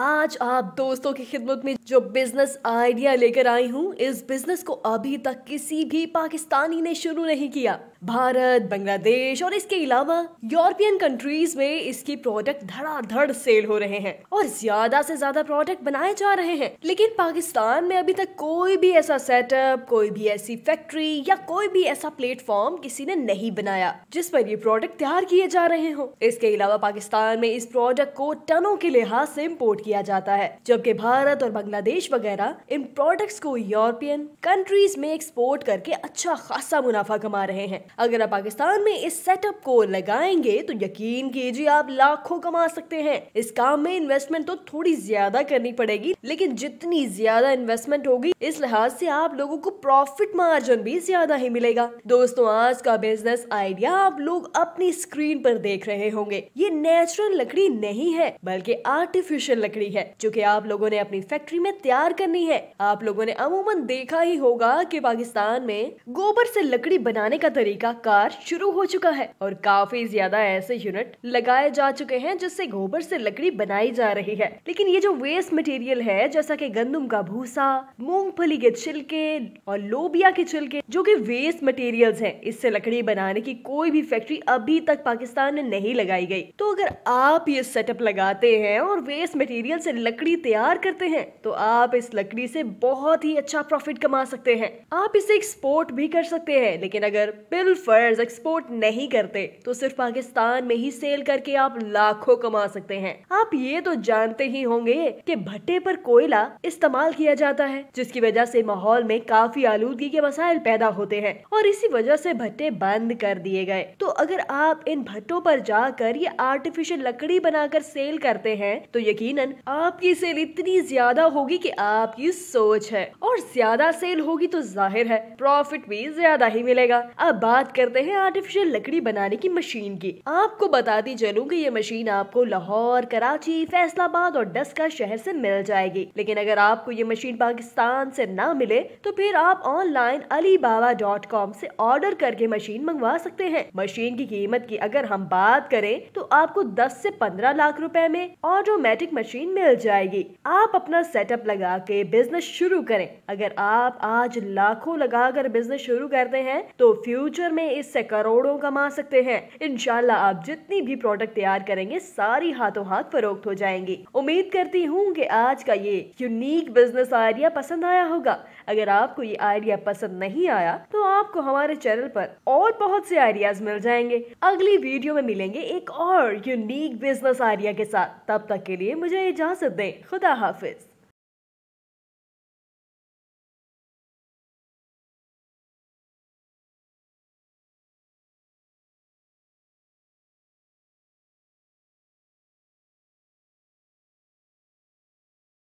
आज आप दोस्तों की खिदमत में जो बिजनेस आइडिया लेकर आई हूँ इस बिजनेस को अभी तक किसी भी पाकिस्तानी ने शुरू नहीं किया भारत बांग्लादेश और इसके अलावा यूरोपियन कंट्रीज में इसकी प्रोडक्ट धड़ाधड़ सेल हो रहे हैं और ज्यादा से ज्यादा प्रोडक्ट बनाए जा रहे हैं लेकिन पाकिस्तान में अभी तक कोई भी ऐसा सेटअप कोई भी ऐसी फैक्ट्री या कोई भी ऐसा प्लेटफॉर्म किसी ने नहीं बनाया जिस पर ये प्रोडक्ट तैयार किए जा रहे हो इसके अलावा पाकिस्तान में इस प्रोडक्ट को टनों के लिहाज से इम्पोर्ट किया जाता है जबकि भारत और बांग्लादेश वगैरह इन प्रोडक्ट्स को यूरोपियन कंट्रीज में एक्सपोर्ट करके अच्छा खासा मुनाफा कमा रहे हैं अगर आप पाकिस्तान में इस सेटअप को लगाएंगे तो यकीन कीजिए आप लाखों कमा सकते हैं इस काम में इन्वेस्टमेंट तो थोड़ी ज्यादा करनी पड़ेगी लेकिन जितनी ज्यादा इन्वेस्टमेंट होगी इस लिहाज से आप लोगों को प्रॉफिट मार्जिन भी ज्यादा ही मिलेगा दोस्तों आज का बिजनेस आइडिया आप लोग अपनी स्क्रीन पर देख रहे होंगे ये नेचुरल लकड़ी नहीं है बल्कि आर्टिफिशियल लकड़ी लकड़ी है जो की आप लोगों ने अपनी फैक्ट्री में तैयार करनी है आप लोगों ने अमूमन देखा ही होगा की पाकिस्तान में गोबर से लकड़ी बनाने का तरीका कार शुरू हो चुका है और काफी ज्यादा ऐसे यूनिट लगाए जा चुके हैं जिससे गोबर से लकड़ी बनाई जा रही है लेकिन ये जो वेस्ट मटेरियल है जैसा की गंदम का भूसा मूंगफली के छिलके और लोबिया के छिलके जो की वेस्ट मटेरियल है इससे लकड़ी बनाने की कोई भी फैक्ट्री अभी तक पाकिस्तान में नहीं लगाई गई तो अगर आप ये सेटअप लगाते हैं और वेस्ट मटेरियल मटेरियल से लकड़ी तैयार करते हैं तो आप इस लकड़ी से बहुत ही अच्छा प्रॉफिट कमा सकते हैं आप इसे एक्सपोर्ट भी कर सकते हैं लेकिन अगर बिल फर्ज एक्सपोर्ट नहीं करते तो सिर्फ पाकिस्तान में ही सेल करके आप लाखों कमा सकते हैं आप ये तो जानते ही होंगे कि भट्टे पर कोयला इस्तेमाल किया जाता है जिसकी वजह से माहौल में काफी आलूदगी के मसाइल पैदा होते हैं और इसी वजह से भट्टे बंद कर दिए गए तो अगर आप इन भट्टों पर जाकर ये आर्टिफिशियल लकड़ी बनाकर सेल करते हैं तो यकीनन आपकी सेल इतनी ज्यादा होगी कि आपकी सोच है और ज्यादा सेल होगी तो जाहिर है प्रॉफिट भी ज्यादा ही मिलेगा अब बात करते हैं आर्टिफिशियल लकड़ी बनाने की मशीन की आपको बताती चलूँ की ये मशीन आपको लाहौर कराची फैसलाबाद और डस्का शहर ऐसी मिल जाएगी लेकिन अगर आपको ये मशीन पाकिस्तान ऐसी ना मिले तो फिर आप online Alibaba dot com से ऑर्डर करके मशीन मंगवा सकते हैं मशीन की कीमत की अगर हम बात करें तो आपको 10 से 15 लाख रुपए में ऑटोमेटिक मशीन मशीन मिल जाएगी आप अपना सेटअप लगा के बिजनेस शुरू करें अगर आप आज लाखों लगाकर बिजनेस शुरू करते हैं तो फ्यूचर में इससे करोड़ों कमा सकते हैं इनशाला आप जितनी भी प्रोडक्ट तैयार करेंगे सारी हाथों हाथ फरोख्त हो जाएंगी उम्मीद करती हूँ की आज का ये यूनिक बिजनेस आइडिया पसंद आया होगा अगर आपको ये आइडिया पसंद नहीं आया तो आपको हमारे चैनल पर और बहुत से आइडियाज मिल जाएंगे अगली वीडियो में मिलेंगे एक और यूनिक बिजनेस आइडिया के साथ तब तक के लिए मुझे जा सकते हैं खुदा हाफिज़